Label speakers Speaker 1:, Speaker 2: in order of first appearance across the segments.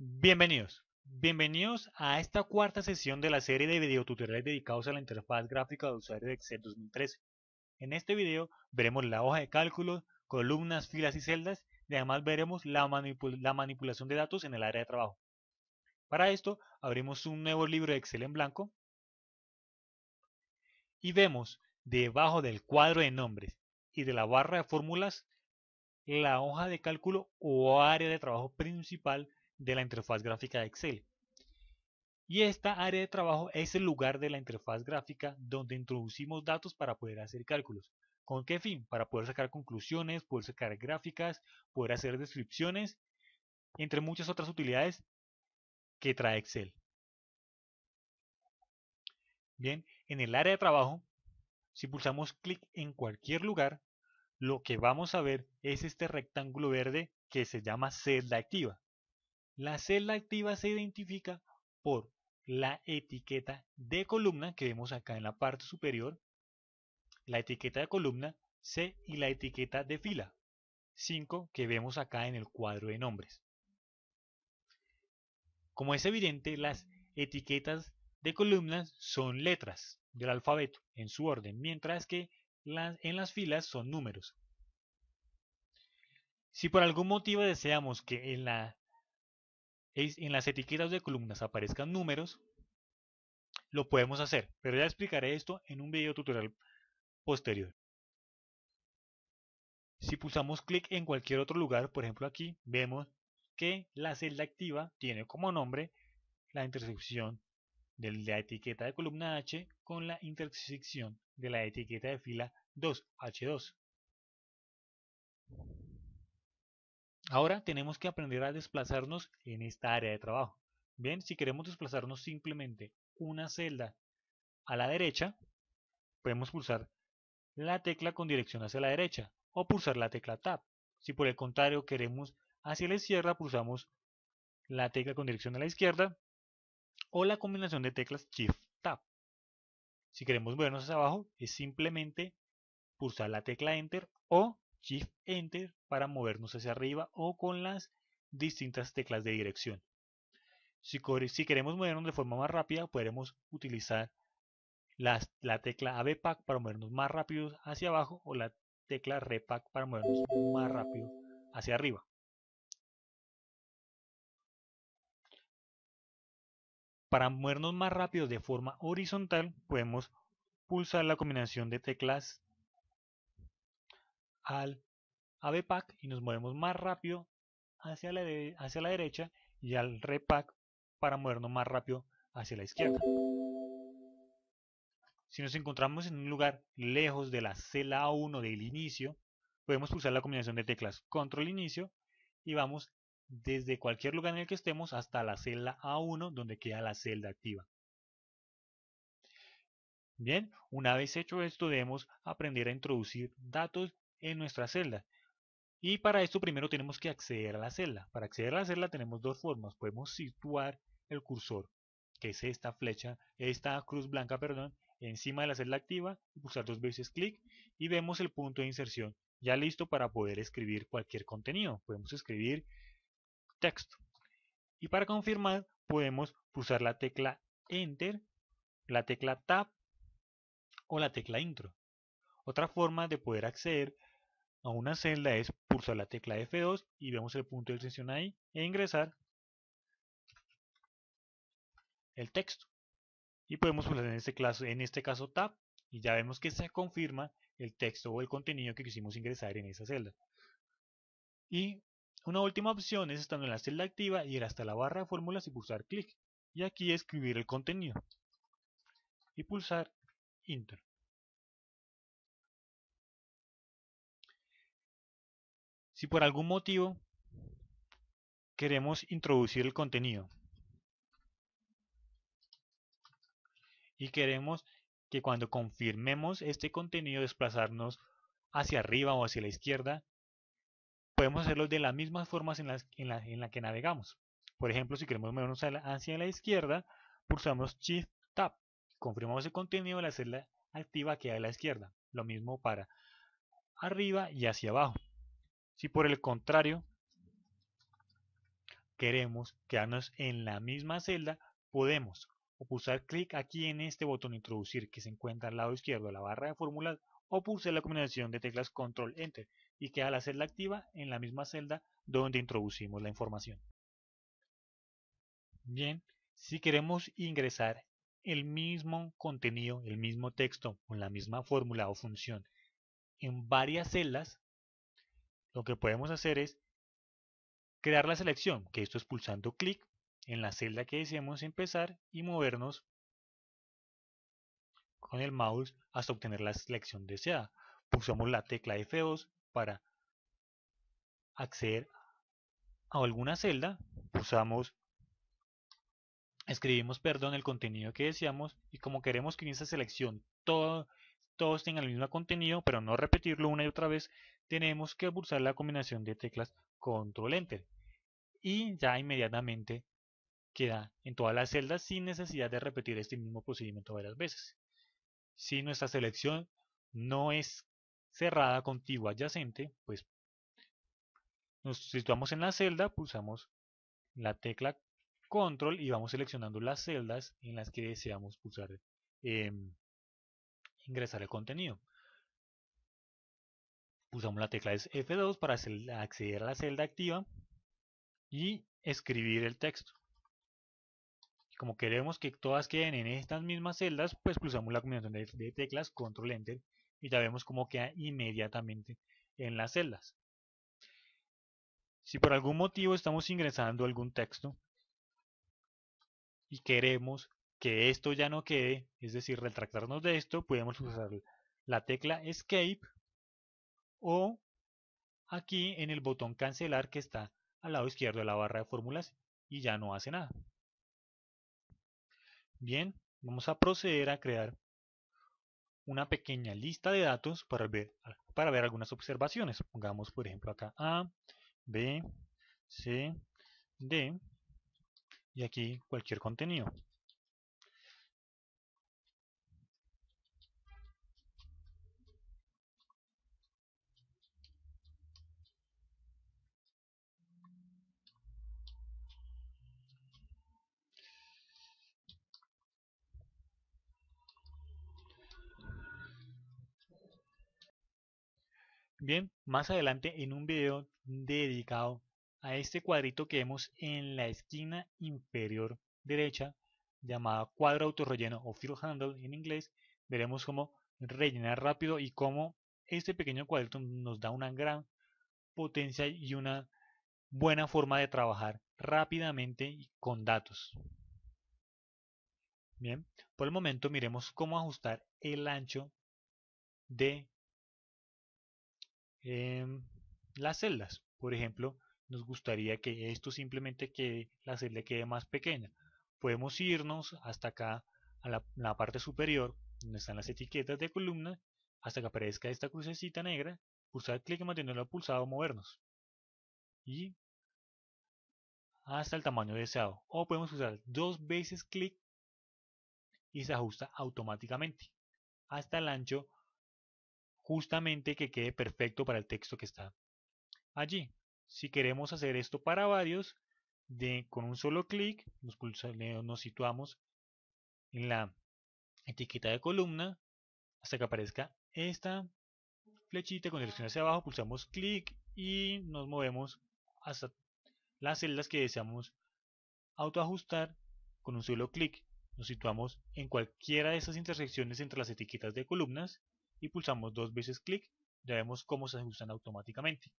Speaker 1: Bienvenidos. Bienvenidos a esta cuarta sesión de la serie de videotutoriales dedicados a la interfaz gráfica de usuario de Excel 2013. En este video veremos la hoja de cálculo columnas, filas y celdas y además veremos la, la manipulación de datos en el área de trabajo. Para esto abrimos un nuevo libro de Excel en blanco y vemos debajo del cuadro de nombres y de la barra de fórmulas la hoja de cálculo o área de trabajo principal de la interfaz gráfica de Excel. Y esta área de trabajo es el lugar de la interfaz gráfica donde introducimos datos para poder hacer cálculos. ¿Con qué fin? Para poder sacar conclusiones, poder sacar gráficas, poder hacer descripciones, entre muchas otras utilidades que trae Excel. Bien, en el área de trabajo, si pulsamos clic en cualquier lugar, lo que vamos a ver es este rectángulo verde que se llama celda activa. La celda activa se identifica por la etiqueta de columna que vemos acá en la parte superior, la etiqueta de columna C y la etiqueta de fila 5 que vemos acá en el cuadro de nombres. Como es evidente, las etiquetas de columnas son letras del alfabeto en su orden, mientras que las, en las filas son números. Si por algún motivo deseamos que en la en las etiquetas de columnas aparezcan números, lo podemos hacer, pero ya explicaré esto en un video tutorial posterior. Si pulsamos clic en cualquier otro lugar, por ejemplo aquí, vemos que la celda activa tiene como nombre la intersección de la etiqueta de columna H con la intersección de la etiqueta de fila 2H2. Ahora tenemos que aprender a desplazarnos en esta área de trabajo. Bien, si queremos desplazarnos simplemente una celda a la derecha, podemos pulsar la tecla con dirección hacia la derecha o pulsar la tecla Tab. Si por el contrario queremos hacia la izquierda, pulsamos la tecla con dirección a la izquierda o la combinación de teclas Shift Tab. Si queremos movernos hacia abajo, es simplemente pulsar la tecla Enter o Shift Enter para movernos hacia arriba o con las distintas teclas de dirección. Si, queremos movernos de forma más rápida, podremos utilizar la, la tecla ABPAC para movernos más rápido hacia abajo o la tecla REPAC para movernos más rápido hacia arriba. Para movernos más rápido de forma horizontal, podemos pulsar la combinación de teclas al ABPAC y nos movemos más rápido hacia la, derecha y al REPAC para movernos más rápido hacia la izquierda. Si nos encontramos en un lugar lejos de la celda a 1 del inicio, podemos pulsar la combinación de teclas control inicio y vamos desde cualquier lugar en el que estemos hasta la celda A1 donde queda la celda activa. Bien, una vez hecho esto debemos aprender a introducir datos en nuestra celda. Y para esto primero tenemos que acceder a la celda. Para acceder a la celda tenemos dos formas. Podemos situar el cursor, que es esta flecha, esta cruz blanca, perdón, encima de la celda activa, pulsar dos veces clic y vemos el punto de inserción ya listo para poder escribir cualquier contenido. Podemos escribir texto. Y para confirmar podemos pulsar la tecla Enter, la tecla Tab o la tecla Intro. Otra forma de poder acceder a una celda es pulsar la tecla F2 y vemos el punto de extensión ahí e ingresar el texto. Y podemos pulsar en este, caso, en este caso Tab y ya vemos que se confirma el texto o el contenido que quisimos ingresar en esa celda. Y una última opción es estando en la celda activa ir hasta la barra de fórmulas y pulsar clic. Y aquí escribir el contenido. Y pulsar Enter. Si por algún motivo queremos introducir el contenido y queremos que cuando confirmemos este contenido desplazarnos hacia arriba o hacia la izquierda, podemos hacerlo de las mismas formas en, las, que navegamos. Por ejemplo, si queremos movernos hacia la izquierda, pulsamos Shift Tab. Confirmamos el contenido, la celda activa queda a la izquierda. Lo mismo para arriba y hacia abajo. Si por el contrario queremos quedarnos en la misma celda, podemos o pulsar clic aquí en este botón introducir que se encuentra al lado izquierdo de la barra de fórmulas o pulsar la combinación de teclas control enter y queda la celda activa en la misma celda donde introducimos la información. Bien, si queremos ingresar el mismo contenido, el mismo texto con la misma fórmula o función en varias celdas, lo que podemos hacer es crear la selección, que esto es pulsando clic en la celda que deseamos empezar y movernos con el mouse hasta obtener la selección deseada. Pulsamos la tecla F2 para acceder a alguna celda, pulsamos, escribimos, perdón, el contenido que deseamos y como queremos que en esta selección todos tengan el mismo contenido, pero no repetirlo una y otra vez, tenemos que pulsar la combinación de teclas Control-Enter y ya inmediatamente queda en todas las celdas sin necesidad de repetir este mismo procedimiento varias veces. Si nuestra selección no es cerrada contigua adyacente, pues nos situamos en la celda, pulsamos la tecla control y vamos seleccionando las celdas en las que deseamos pulsar em, ingresar el contenido. Usamos la tecla F2 para acceder a la celda activa y escribir el texto. Como queremos que todas queden en estas mismas celdas, pues pulsamos la combinación de, teclas Control Enter y ya vemos cómo queda inmediatamente en las celdas. Si por algún motivo estamos ingresando algún texto y queremos que esto ya no quede, es decir, retractarnos de esto, podemos usar la tecla Escape o aquí en el botón cancelar que está al lado izquierdo de la barra de fórmulas y ya no hace nada. Bien, vamos a proceder a crear una pequeña lista de datos para ver, para ver algunas observaciones. Pongamos por ejemplo acá A, B, C, D y aquí cualquier contenido. Bien, más adelante en un video dedicado a este cuadrito que vemos en la esquina inferior derecha, llamado cuadro autorrelleno o fill handle en inglés, veremos cómo rellenar rápido y cómo este pequeño cuadrito nos da una gran potencia y una buena forma de trabajar rápidamente y con datos. Bien, por el momento miremos cómo ajustar el ancho de Em, las celdas. Por ejemplo, nos gustaría que esto simplemente que la celda quede más pequeña. Podemos irnos hasta acá a la, parte superior donde están las etiquetas de columna hasta que aparezca esta crucecita negra, usar clic y mantenerlo pulsado movernos. Y hasta el tamaño deseado. O podemos usar dos veces clic y se ajusta automáticamente hasta el ancho justamente que quede perfecto para el texto que está allí. Si queremos hacer esto para varios, de, con un solo clic nos, nos situamos en la etiqueta de columna hasta que aparezca esta flechita con dirección hacia abajo, pulsamos clic y nos movemos hasta las celdas que deseamos autoajustar con un solo clic. Nos situamos en cualquiera de esas intersecciones entre las etiquetas de columnas y pulsamos dos veces clic, ya vemos cómo se ajustan automáticamente.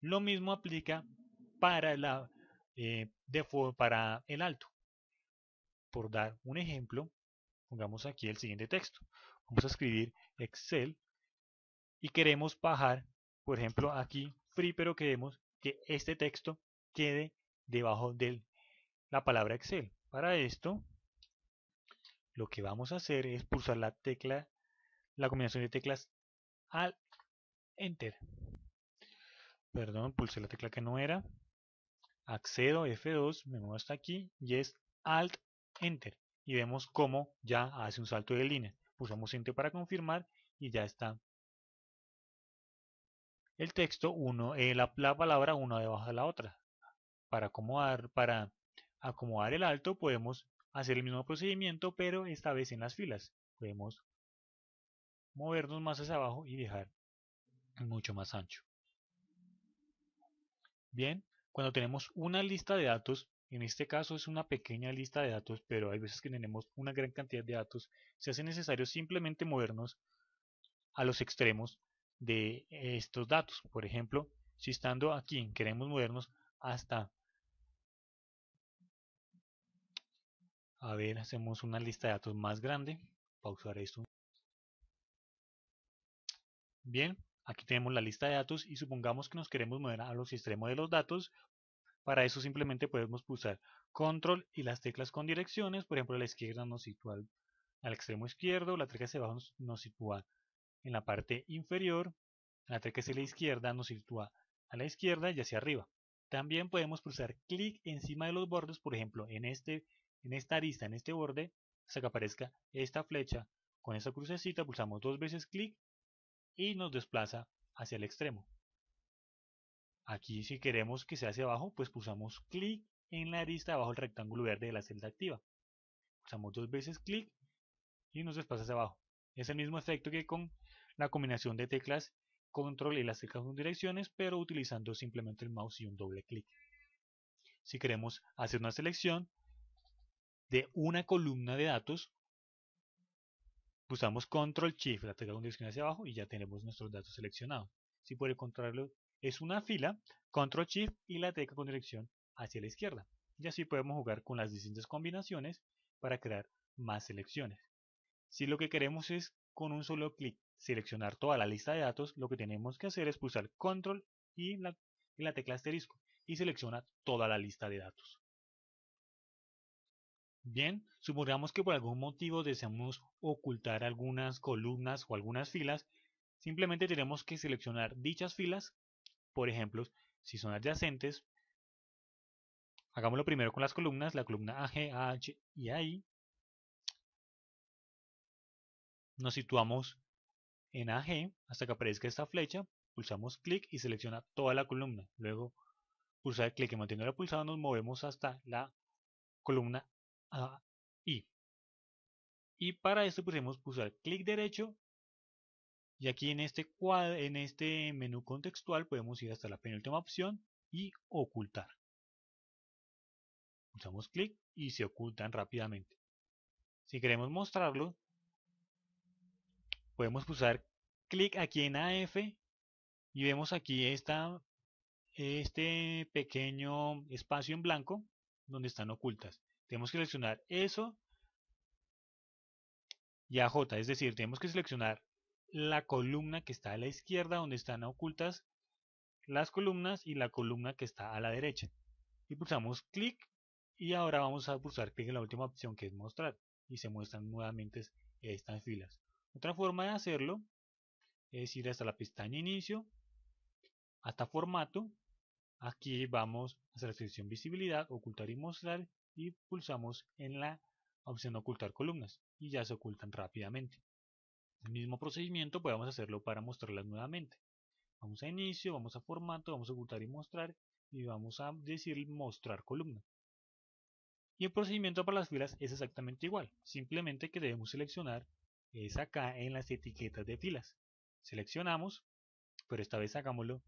Speaker 1: Lo mismo aplica para, la, eh, para el alto. Por dar un ejemplo, pongamos aquí el siguiente texto. Vamos a escribir Excel y queremos bajar, por ejemplo, aquí free, pero queremos que este texto quede debajo de la palabra Excel. Para esto, lo que vamos a hacer es pulsar la tecla, la combinación de teclas Alt Enter. Perdón, pulsé la tecla que no era. Accedo F2, me muevo hasta aquí y es Alt Enter. Y vemos cómo ya hace un salto de línea. Pulsamos Enter para confirmar y ya está el texto, uno, eh, la, palabra una debajo de la otra. Para acomodar, para acomodar el alto podemos hacer el mismo procedimiento pero esta vez en las filas. Podemos movernos más hacia abajo y dejar mucho más ancho. Bien, cuando tenemos una lista de datos, en este caso es una pequeña lista de datos, pero hay veces que tenemos una gran cantidad de datos, se hace necesario simplemente movernos a los extremos de estos datos. Por ejemplo, si estando aquí queremos movernos hasta A ver, hacemos una lista de datos más grande. Pausar esto. Bien, aquí tenemos la lista de datos y supongamos que nos queremos mover a los extremos de los datos. Para eso simplemente podemos pulsar control y las teclas con direcciones. Por ejemplo, a la izquierda nos sitúa al, extremo izquierdo, la tecla hacia abajo nos sitúa en la parte inferior, la tecla hacia la izquierda nos sitúa a la izquierda y hacia arriba. También podemos pulsar clic encima de los bordes, por ejemplo, en este en esta arista, en este borde, hasta que aparezca esta flecha, con esa crucecita pulsamos dos veces clic y nos desplaza hacia el extremo. Aquí si queremos que sea hacia abajo, pues pulsamos clic en la arista abajo el rectángulo verde de la celda activa. Pulsamos dos veces clic y nos desplaza hacia abajo. Es el mismo efecto que con la combinación de teclas control y las teclas con direcciones, pero utilizando simplemente el mouse y un doble clic. Si queremos hacer una selección, de una columna de datos, pulsamos Control Shift, la tecla dirección hacia abajo y ya tenemos nuestros datos seleccionados. Si por el contrario es una fila, Control Shift y la tecla con dirección hacia la izquierda. Y así podemos jugar con las distintas combinaciones para crear más selecciones. Si lo que queremos es con un solo clic seleccionar toda la lista de datos, lo que tenemos que hacer es pulsar Control y la, y la tecla asterisco y selecciona toda la lista de datos. Bien, supongamos que por algún motivo deseamos ocultar algunas columnas o algunas filas, simplemente tenemos que seleccionar dichas filas, por ejemplo, si son adyacentes, hagámoslo primero con las columnas, la columna AG, AH y AI, nos situamos en AG hasta que aparezca esta flecha, pulsamos clic y selecciona toda la columna, luego pulsar clic y manteniendo pulsada nos movemos hasta la columna y para esto podemos pulsar clic derecho y aquí este en este, menú contextual podemos ir hasta la penúltima opción y ocultar. Pulsamos clic y se ocultan rápidamente. Si queremos mostrarlo, podemos pulsar clic aquí en AF y vemos aquí esta, este pequeño espacio en blanco donde están ocultas. Tenemos que seleccionar eso y AJ, es decir, tenemos que seleccionar la columna que está a la izquierda donde están ocultas las columnas y la columna que está a la derecha. Y pulsamos clic y ahora vamos a pulsar clic en la última opción que es mostrar y se muestran nuevamente estas filas. Otra forma de hacerlo es ir hasta la pestaña inicio, hasta formato, aquí vamos a la selección visibilidad, ocultar y mostrar y pulsamos en la opción ocultar columnas y ya se ocultan rápidamente. El mismo procedimiento podemos hacerlo para mostrarlas nuevamente. Vamos a inicio, vamos a formato, vamos a ocultar y mostrar y vamos a decir mostrar columna. Y el procedimiento para las filas es exactamente igual, simplemente que debemos seleccionar es acá en las etiquetas de filas. Seleccionamos, pero esta vez hagámoslo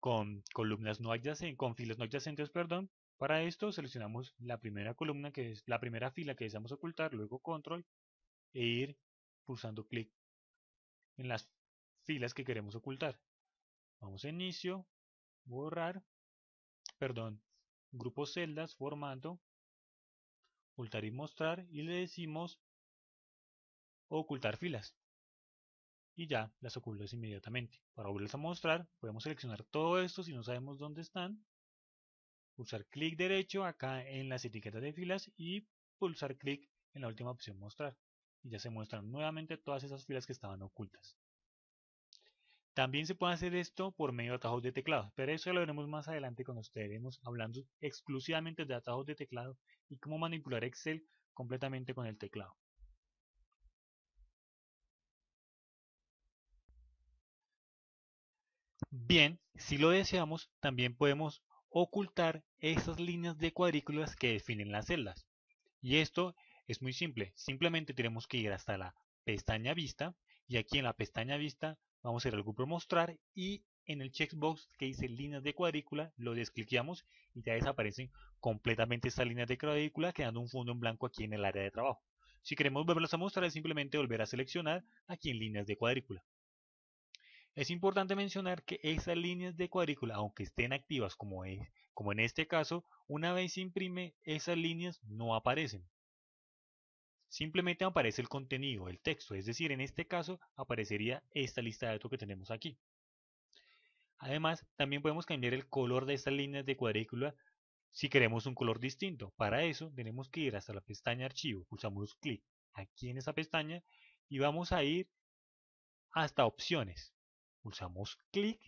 Speaker 1: con columnas no adyacentes, con filas no adyacentes, perdón, para esto seleccionamos la primera columna que es la primera fila que deseamos ocultar, luego control e ir pulsando clic en las filas que queremos ocultar. Vamos a inicio, borrar, perdón, grupo celdas, formato, ocultar y mostrar y le decimos ocultar filas. Y ya las ocultas inmediatamente. Para volverlas a mostrar podemos seleccionar todo esto si no sabemos dónde están pulsar clic derecho acá en las etiquetas de filas y pulsar clic en la última opción mostrar y ya se muestran nuevamente todas esas filas que estaban ocultas. También se puede hacer esto por medio de atajos de teclado, pero eso lo veremos más adelante cuando estaremos hablando exclusivamente de atajos de teclado y cómo manipular Excel completamente con el teclado. Bien, si lo deseamos, también podemos ocultar esas líneas de cuadrículas que definen las celdas. Y esto es muy simple, simplemente tenemos que ir hasta la pestaña vista y aquí en la pestaña vista vamos a ir al grupo mostrar y en el checkbox que dice líneas de cuadrícula lo descliqueamos y ya desaparecen completamente esas líneas de cuadrícula quedando un fondo en blanco aquí en el área de trabajo. Si queremos volverlas a mostrar es simplemente volver a seleccionar aquí en líneas de cuadrícula. Es importante mencionar que esas líneas de cuadrícula, aunque estén activas como, es, como en este caso, una vez se imprime, esas líneas no aparecen. Simplemente aparece el contenido, el texto, es decir, en este caso aparecería esta lista de datos que tenemos aquí. Además, también podemos cambiar el color de estas líneas de cuadrícula si queremos un color distinto. Para eso tenemos que ir hasta la pestaña Archivo, pulsamos clic aquí en esa pestaña y vamos a ir hasta Opciones pulsamos clic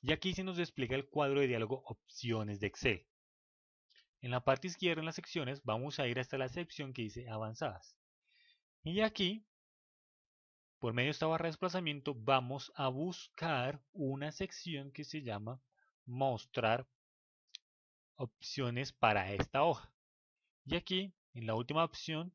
Speaker 1: y aquí se nos despliega el cuadro de diálogo opciones de Excel. En la parte izquierda en las secciones vamos a ir hasta la sección que dice avanzadas. Y aquí, por medio de esta barra de desplazamiento, vamos a buscar una sección que se llama mostrar opciones para esta hoja. Y aquí, en la última opción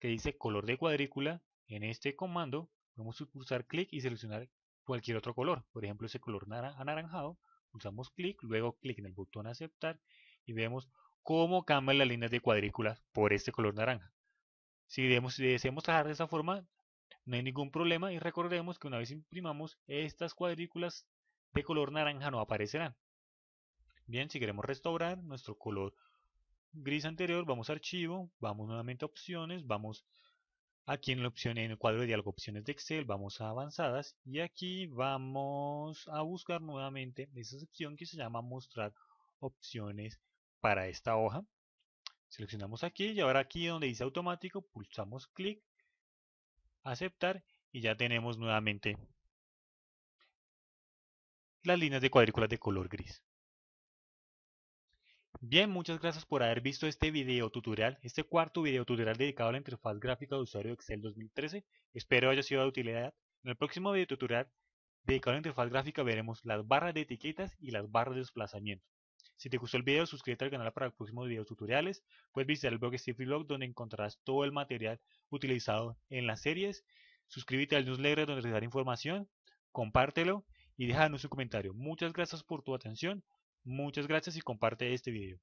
Speaker 1: que dice color de cuadrícula, en este comando Podemos pulsar clic y seleccionar cualquier otro color, por ejemplo ese color anaranjado, pulsamos clic, luego clic en el botón aceptar y vemos cómo cambian las líneas de cuadrículas por este color naranja. Si deseamos trabajar de esa forma, no hay ningún problema y recordemos que una vez imprimamos, estas cuadrículas de color naranja no aparecerán. Bien, si queremos restaurar nuestro color gris anterior, vamos a archivo, vamos nuevamente a opciones, vamos Aquí en, la opción, en el cuadro de diálogo opciones de Excel vamos a avanzadas y aquí vamos a buscar nuevamente esa sección que se llama mostrar opciones para esta hoja. Seleccionamos aquí y ahora aquí donde dice automático pulsamos clic, aceptar y ya tenemos nuevamente las líneas de cuadrículas de color gris. Bien, muchas gracias por haber visto este video tutorial, este cuarto video tutorial dedicado a la interfaz gráfica de usuario de Excel 2013. Espero haya sido de utilidad. En el próximo video tutorial dedicado a la interfaz gráfica veremos las barras de etiquetas y las barras de desplazamiento. Si te gustó el video, suscríbete al canal para los próximos videos tutoriales. Puedes visitar el blog Steve donde encontrarás todo el material utilizado en las series. Suscríbete al newsletter donde dará información, compártelo y déjanos un comentario. Muchas gracias por tu atención. Muchas gracias y comparte este video.